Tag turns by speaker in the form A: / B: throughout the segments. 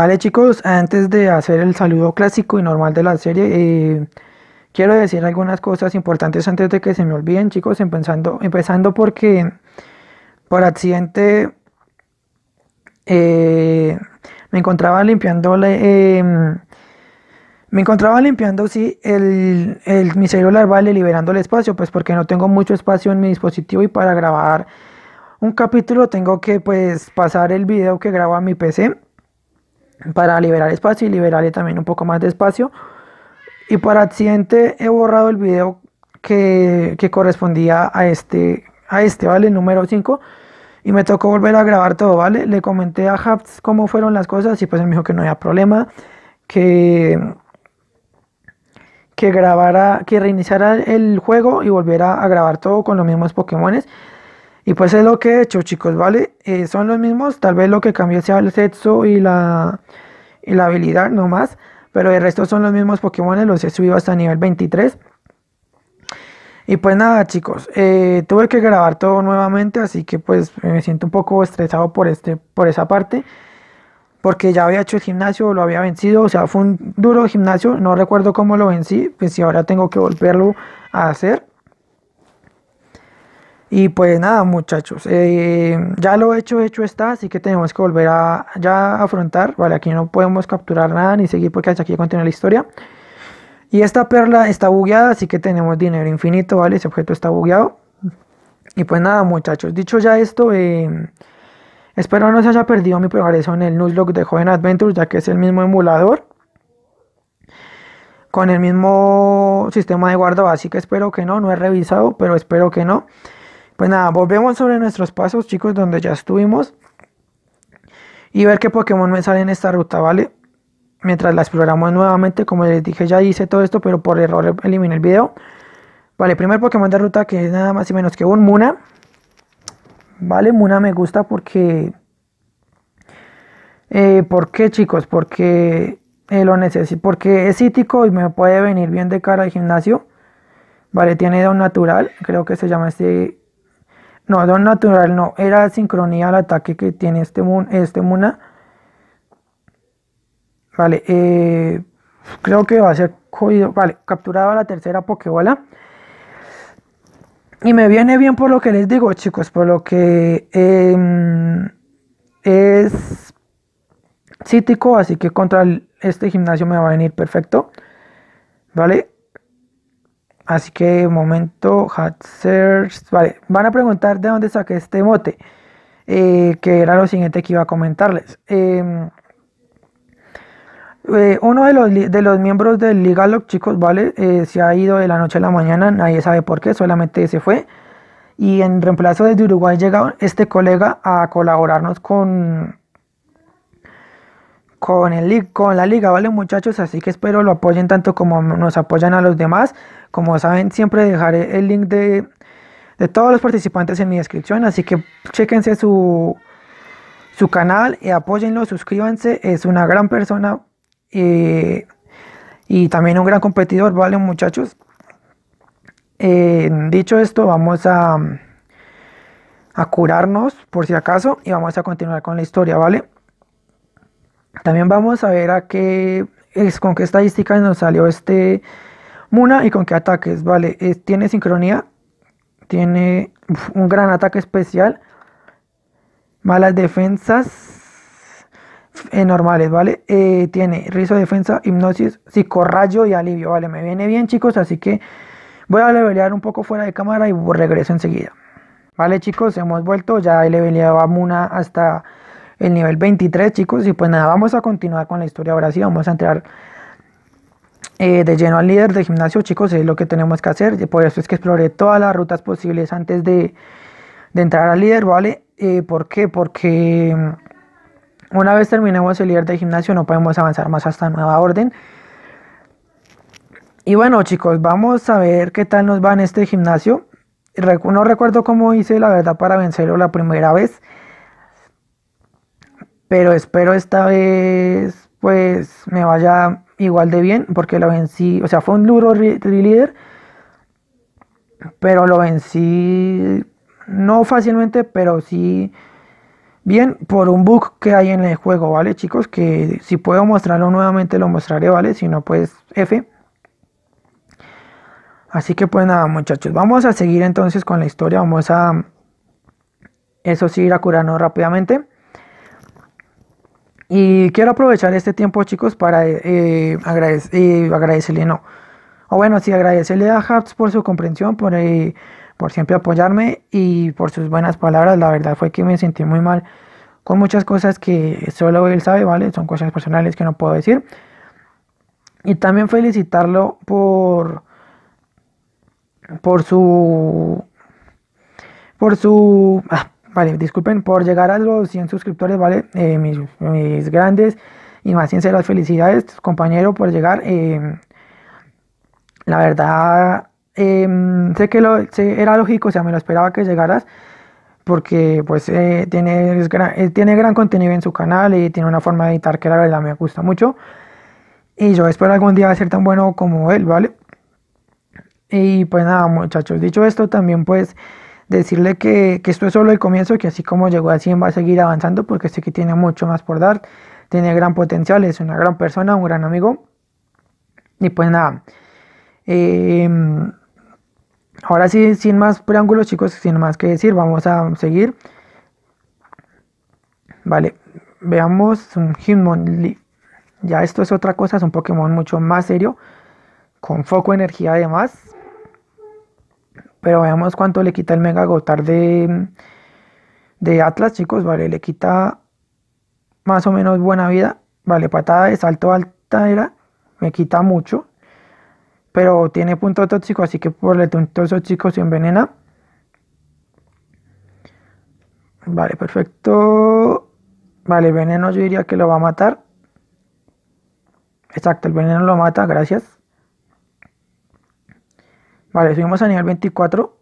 A: Vale chicos, antes de hacer el saludo clásico y normal de la serie, eh, quiero decir algunas cosas importantes antes de que se me olviden chicos, empezando, empezando porque por accidente eh, me encontraba limpiando eh, me encontraba limpiando sí el, el, mi celular vale liberando el espacio pues porque no tengo mucho espacio en mi dispositivo y para grabar un capítulo tengo que pues pasar el video que grabo a mi PC para liberar espacio y liberarle también un poco más de espacio. Y para accidente he borrado el video que, correspondía a este, a este, ¿vale? Número 5. Y me tocó volver a grabar todo, ¿vale? Le comenté a Hubs cómo fueron las cosas y pues me dijo que no había problema, que, que grabara, que reiniciara el juego y volviera a grabar todo con los mismos Pokémones. Y pues es lo que he hecho, chicos, ¿vale? Eh, son los mismos, tal vez lo que cambió sea el sexo y la, y la habilidad nomás. Pero el resto son los mismos Pokémon, los he subido hasta nivel 23. Y pues nada, chicos, eh, tuve que grabar todo nuevamente, así que pues me siento un poco estresado por, este, por esa parte. Porque ya había hecho el gimnasio, lo había vencido, o sea, fue un duro gimnasio, no recuerdo cómo lo vencí, pues si ahora tengo que volverlo a hacer. Y pues nada, muchachos, eh, ya lo hecho, hecho está, así que tenemos que volver a ya afrontar, ¿vale? Aquí no podemos capturar nada ni seguir porque hasta aquí continúa la historia. Y esta perla está bugueada, así que tenemos dinero infinito, ¿vale? Ese objeto está bugueado. Y pues nada, muchachos, dicho ya esto, eh, espero no se haya perdido mi progreso en el Nuzlocke de Joven Adventures, ya que es el mismo emulador con el mismo sistema de guarda que Espero que no, no he revisado, pero espero que no. Pues nada, volvemos sobre nuestros pasos, chicos, donde ya estuvimos. Y ver qué Pokémon me sale en esta ruta, ¿vale? Mientras la exploramos nuevamente, como les dije, ya hice todo esto, pero por error eliminé el video. Vale, primer Pokémon de ruta que es nada más y menos que un Muna. Vale, Muna me gusta porque... Eh, ¿Por qué, chicos? Porque eh, lo necesito, porque es cítico y me puede venir bien de cara al gimnasio. Vale, tiene don natural, creo que se llama este no, don natural no. Era sincronía al ataque que tiene este, este Muna. Vale, eh, creo que va a ser jodido. Vale, a la tercera Pokébola. Y me viene bien por lo que les digo, chicos. Por lo que em, es cítico. Así que contra este gimnasio me va a venir perfecto. Vale, Así que momento, search. Vale, van a preguntar de dónde saqué este mote. Eh, que era lo siguiente que iba a comentarles. Em, eh, uno de los, miembros del Liga Lock, chicos, ¿vale? Eh, se ha ido de la noche a la mañana, nadie sabe por qué, solamente se fue. Y en reemplazo desde Uruguay llega este colega a colaborarnos con, con, el, con la liga, ¿vale muchachos? Así que espero lo apoyen tanto como nos apoyan a los demás. Como saben, siempre dejaré el link de, todos los participantes en mi descripción. Así que chequense su, su canal y apóyenlo, suscríbanse. Es una gran persona eh, y también un gran competidor, ¿vale muchachos? dicho esto, vamos a, a curarnos por si acaso y vamos a continuar con la historia, ¿vale? También vamos a ver a qué es con qué estadísticas nos salió este Muna y con qué ataques, ¿vale? tiene sincronía, tiene un gran ataque especial, malas defensas eh, normales, ¿vale? Eh, tiene rizo defensa, hipnosis, psicorrayo y alivio, ¿vale? Me viene bien, chicos, así que voy a levelear un poco fuera de cámara y regreso enseguida. Vale, chicos, hemos vuelto, ya he leveleado Muna hasta el nivel 23, chicos. Y pues nada, vamos a continuar con la historia ahora sí. Vamos a entrar eh, de lleno al líder de gimnasio, chicos. Es lo que tenemos que hacer. Por eso es que exploré todas las rutas posibles antes de, entrar al líder, ¿vale? Eh, ¿Por qué? Porque mm, una vez terminemos el líder de gimnasio no podemos avanzar más hasta nueva orden. Y bueno, chicos, vamos a ver qué tal nos va en este gimnasio. No recuerdo cómo hice la verdad para vencerlo la primera vez pero espero esta vez pues me vaya igual de bien porque lo vencí, o sea, fue un duro líder, pero lo vencí no fácilmente, pero sí bien por un bug que hay en el juego, ¿vale, chicos? Que si puedo mostrarlo nuevamente lo mostraré, ¿vale? Si no, pues F. Así que pues nada, muchachos, vamos a seguir entonces con la historia, vamos a eso sí ir a curarnos rápidamente. Y quiero aprovechar este tiempo, chicos, para eh, eh, eh, agradecerle, no. O bueno, sí, agradecerle a Haps por su comprensión, por, por siempre apoyarme y por sus buenas palabras. La verdad fue que me sentí muy mal con muchas cosas que solo él sabe, ¿vale? Son cosas personales que no puedo decir. Y también felicitarlo por, por su... Por su... Ah, Vale, disculpen por llegar a los 100 suscriptores, ¿vale? Eh, mis, grandes y más sinceras felicidades, compañero, por llegar. Em, la verdad, em, sé que lo, era lógico, o sea, me lo esperaba que llegaras, porque pues eh, tiene, gran, eh, tiene gran contenido en su canal y tiene una forma de editar que la verdad me gusta mucho. Y yo espero algún día ser tan bueno como él, ¿vale? Y pues nada, muchachos, dicho esto, también pues decirle que, esto es solo el comienzo, que así como llegó a 100 va a seguir avanzando porque sé que tiene mucho más por dar, tiene gran potencial, es una gran persona, un gran amigo. Y pues nada. Em, ahora sí, sin más preámbulos, chicos, sin más que decir, vamos a seguir. Vale, veamos un Hitmonlee. Ya esto es otra cosa, es un Pokémon mucho más serio, con foco energía además. Pero veamos cuánto le quita el Mega Gotar de, mm, de Atlas, chicos, ¿vale? Le quita más o menos buena vida, ¿vale? Patada de salto alta era, me quita mucho. Pero tiene punto tóxico, así que por el punto tóxico se envenena. Vale, perfecto. Vale, el veneno yo diría que lo va a matar. Exacto, el veneno lo mata, gracias. Vale, subimos a nivel 24.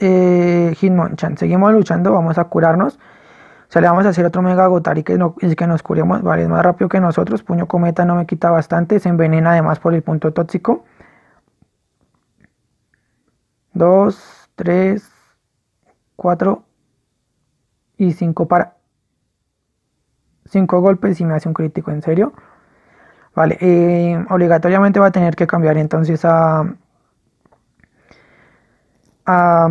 A: Eh, Hitmonchan. Seguimos luchando, vamos a curarnos. O sea, le vamos a hacer otro Mega Gotari que, no, que nos curemos. Vale, es más rápido que nosotros. Puño Cometa no me quita bastante. Se envenena además por el punto tóxico. 2, 3, 4 y 5 para. 5 golpes y me hace un crítico, en serio. Vale, eh, obligatoriamente va a tener que cambiar entonces a, a,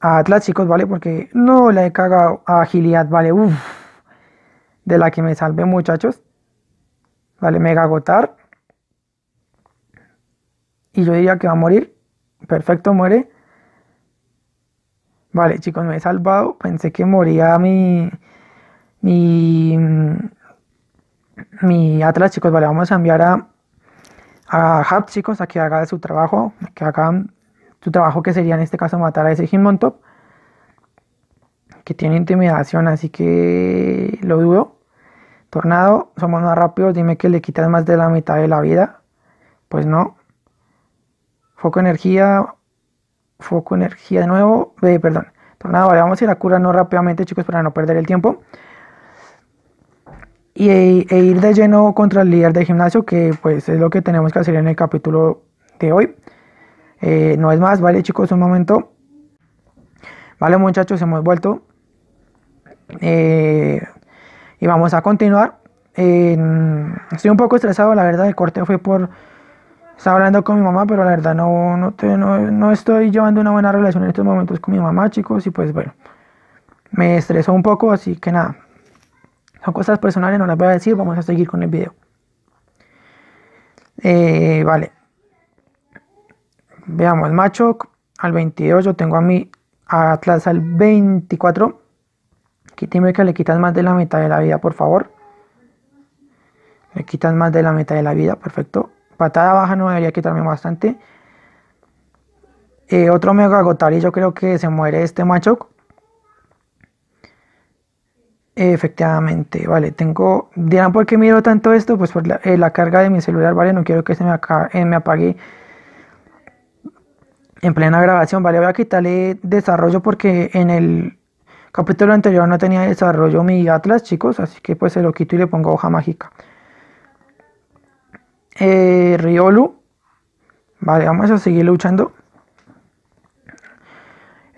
A: a Atlas, chicos, ¿vale? Porque no le he cagado a agilidad, ¿vale? Uf, de la que me salvé, muchachos. Vale, mega agotar. Y yo diría que va a morir. Perfecto, muere. Vale, chicos, me he salvado. Pensé que moría mi... mi mi Atlas, chicos, vale, vamos a enviar a, a Hub, chicos, a que haga su trabajo, que haga su trabajo que sería en este caso matar a ese Himontop que tiene intimidación, así que lo dudo. Tornado, somos más rápidos, dime que le quitas más de la mitad de la vida. Pues no. Foco energía, foco energía de nuevo, eh, perdón. Tornado, vale, vamos a ir a curarnos rápidamente, chicos, para no perder el tiempo y, e, e, ir de lleno contra el líder del gimnasio, que pues es lo que tenemos que hacer en el capítulo de hoy. Eh, no es más, vale chicos, un momento. Vale muchachos, hemos vuelto. Eh, y vamos a continuar. estoy un poco estresado, la verdad, el corte fue por... Estaba hablando con mi mamá, pero la verdad no, no, no estoy llevando una buena relación en estos momentos con mi mamá, chicos, y pues bueno, me estresó un poco, así que nada. Son cosas personales, no las voy a decir, vamos a seguir con el video. Eh, vale. Veamos, macho al 22, yo tengo a mi Atlas al 24. Quíteme que le quitas más de la mitad de la vida, por favor. Le quitas más de la mitad de la vida, perfecto. Patada baja no debería quitarme bastante. Eh, otro mega agotar y yo creo que se muere este macho Efectivamente, vale, tengo, dirán por qué miro tanto esto, pues por la, eh, carga de mi celular, vale, no quiero que se me, eh, me apague en plena grabación, vale, voy a quitarle desarrollo porque en el capítulo anterior no tenía desarrollo mi atlas, chicos, así que pues se lo quito y le pongo hoja mágica. Eh, Riolu, vale, vamos a seguir luchando.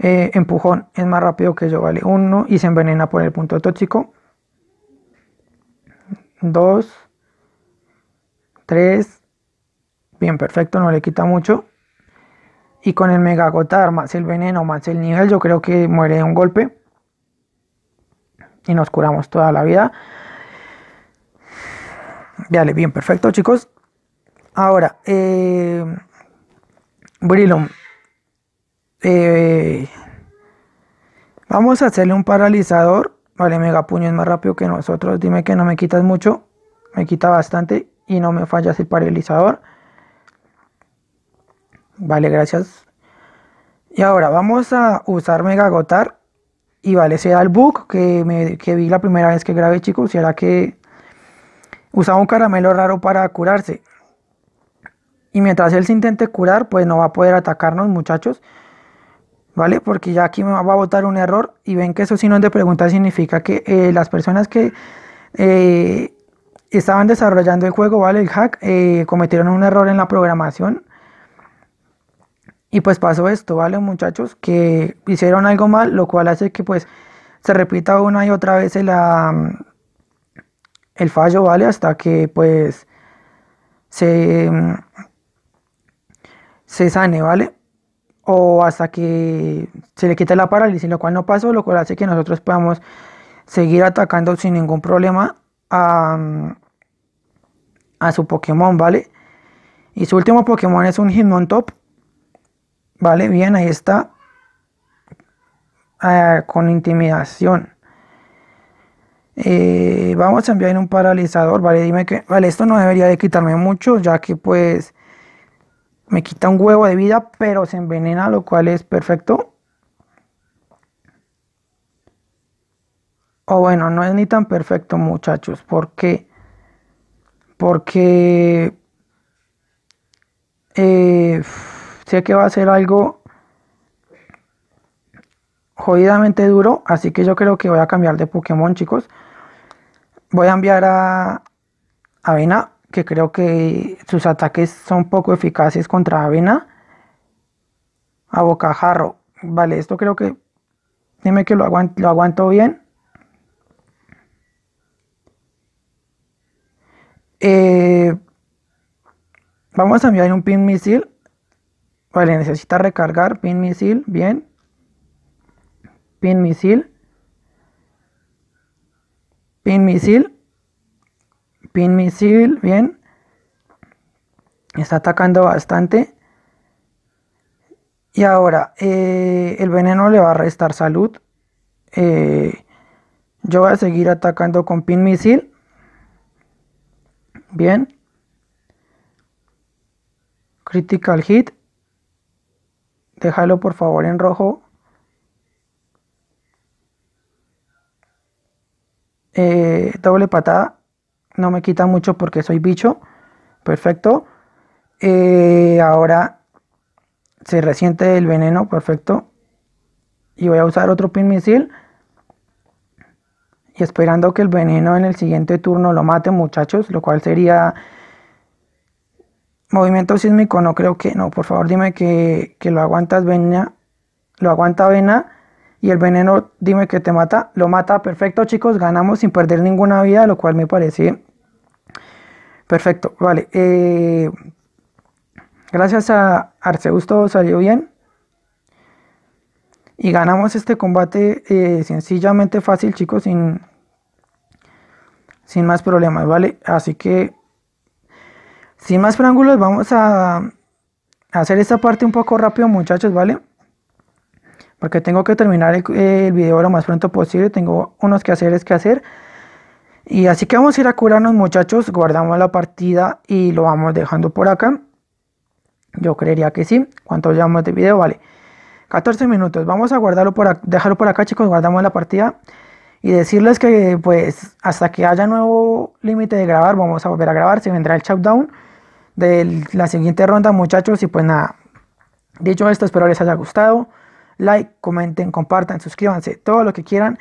A: Eh, empujón es más rápido que yo, vale Uno, y se envenena por el punto tóxico. 2, 3, bien perfecto, no le quita mucho. Y con el mega gotar más el veneno más el nivel, yo creo que muere de un golpe. Y nos curamos toda la vida. Vale, bien perfecto chicos. Ahora, eh, eh, vamos a hacerle un paralizador. Vale, megapuño es más rápido que nosotros. Dime que no me quitas mucho. Me quita bastante y no me fallas el paralizador. Vale, gracias. Y ahora vamos a usar megagotar. Y vale, se el bug que, me, que vi la primera vez que grabé, chicos. Y era que usaba un caramelo raro para curarse. Y mientras él se intente curar, pues no va a poder atacarnos, muchachos. ¿vale? Porque ya aquí me va a botar un error y ven que eso no es de pregunta significa que eh, las personas que eh, estaban desarrollando el juego, ¿vale? El hack, eh, cometieron un error en la programación. Y pues pasó esto, ¿vale, muchachos? Que hicieron algo mal, lo cual hace que pues se repita una y otra vez el, el fallo, ¿vale? Hasta que pues se, se sane, ¿vale? o hasta que se le quite la parálisis, lo cual no pasó, lo cual hace que nosotros podamos seguir atacando sin ningún problema a, mm, su Pokémon, ¿vale? Y su último Pokémon es un Hitmontop, ¿vale? Bien, ahí está, ah, con intimidación. Eh, vamos a enviar un paralizador, ¿vale? Dime que, vale, esto no debería de quitarme mucho, ya que pues me quita un huevo de vida, pero se envenena, lo cual es perfecto. O bueno, no es ni tan perfecto, muchachos, porque porque eh, sé que va a ser algo jodidamente duro, así que yo creo que voy a cambiar de Pokémon, chicos. Voy a enviar a Avena que creo que sus ataques son poco eficaces contra Avena. A Bocajarro. Vale, esto creo que... Dime que lo aguanto, lo aguanto bien. Eh, vamos a enviar un pin misil. Vale, necesita recargar. Pin misil, bien. Pin misil. Pin misil. Pin Misil, bien. Está atacando bastante. Y ahora, eh, el veneno le va a restar salud. Eh, yo voy a seguir atacando con Pin Misil. Bien. Critical hit. Déjalo por favor en rojo. Eh, doble patada no me quita mucho porque soy bicho. Perfecto. Eh, ahora se resiente el veneno. Perfecto. Y voy a usar otro pin misil. Y esperando que el veneno en el siguiente turno lo mate, muchachos. Lo cual sería... Movimiento sísmico, no creo que... No, por favor dime que, que lo aguantas, Vena. Lo aguanta Vena y el veneno dime que te mata, lo mata, perfecto chicos, ganamos sin perder ninguna vida, lo cual me parece perfecto, vale, eh, gracias a Arceus todo salió bien y ganamos este combate eh, sencillamente fácil chicos, sin, sin más problemas, vale, así que sin más preángulos vamos a hacer esta parte un poco rápido muchachos, vale, porque tengo que terminar eh, el, video lo más pronto posible, tengo unos quehaceres que hacer. Y así que vamos a ir a curarnos muchachos, guardamos la partida y lo vamos dejando por acá. Yo creería que sí. ¿Cuánto llevamos de video? Vale. 14 minutos. Vamos a guardarlo por dejarlo por acá chicos, guardamos la partida. Y decirles que pues hasta que haya nuevo límite de grabar, vamos a volver a grabar. Se vendrá el shutdown de la siguiente ronda muchachos y pues nada. Dicho esto, espero les haya gustado like, comenten, compartan, suscríbanse, todo lo que quieran.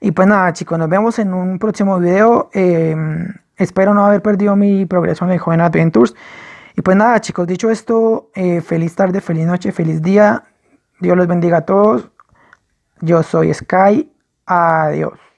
A: Y pues nada, chicos, nos vemos en un próximo video. Em, espero no haber perdido mi progresión de Joven Adventures. Y pues nada, chicos, dicho esto, eh, feliz tarde, feliz noche, feliz día. Dios los bendiga a todos. Yo soy Sky. Adiós.